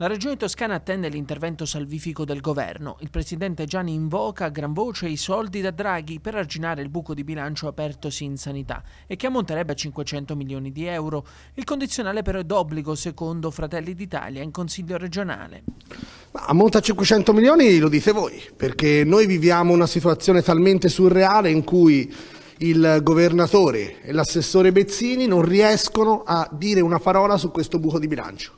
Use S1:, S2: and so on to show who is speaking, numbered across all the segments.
S1: La Regione Toscana attende l'intervento salvifico del governo. Il presidente Gianni invoca a gran voce i soldi da Draghi per arginare il buco di bilancio apertosi in sanità e che ammonterebbe a 500 milioni di euro. Il condizionale però è d'obbligo secondo Fratelli d'Italia in Consiglio regionale.
S2: ammonta a 500 milioni lo dite voi, perché noi viviamo una situazione talmente surreale in cui il governatore e l'assessore Bezzini non riescono a dire una parola su questo buco di bilancio.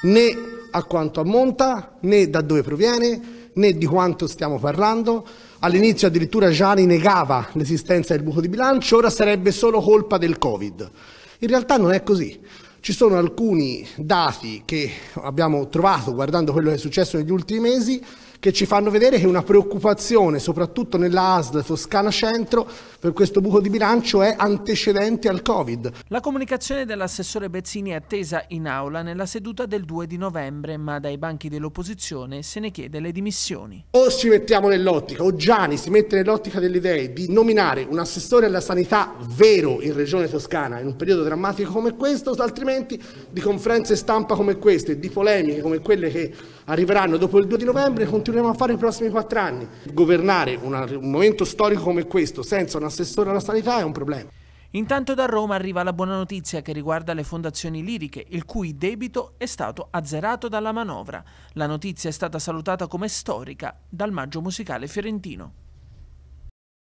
S2: Né a quanto ammonta, né da dove proviene, né di quanto stiamo parlando. All'inizio addirittura Gianni negava l'esistenza del buco di bilancio, ora sarebbe solo colpa del Covid. In realtà non è così. Ci sono alcuni dati che abbiamo trovato guardando quello che è successo negli ultimi mesi che ci fanno vedere che una preoccupazione, soprattutto nella ASL Toscana Centro, per questo buco di bilancio è antecedente al Covid.
S1: La comunicazione dell'assessore Bezzini è attesa in aula nella seduta del 2 di novembre, ma dai banchi dell'opposizione se ne chiede le dimissioni.
S2: O ci mettiamo nell'ottica, o Gianni si mette nell'ottica dell'idea di nominare un assessore alla sanità vero in Regione Toscana in un periodo drammatico come questo, altrimenti altrimenti di conferenze stampa come queste, di polemiche come quelle che arriveranno dopo il 2 di novembre, continueremo a fare i prossimi quattro anni. Governare una, un momento storico come questo senza un assessore alla sanità è un problema. Intanto da Roma
S1: arriva la buona notizia che riguarda le fondazioni liriche, il cui debito è stato azzerato dalla manovra. La notizia è stata salutata come storica dal Maggio Musicale Fiorentino.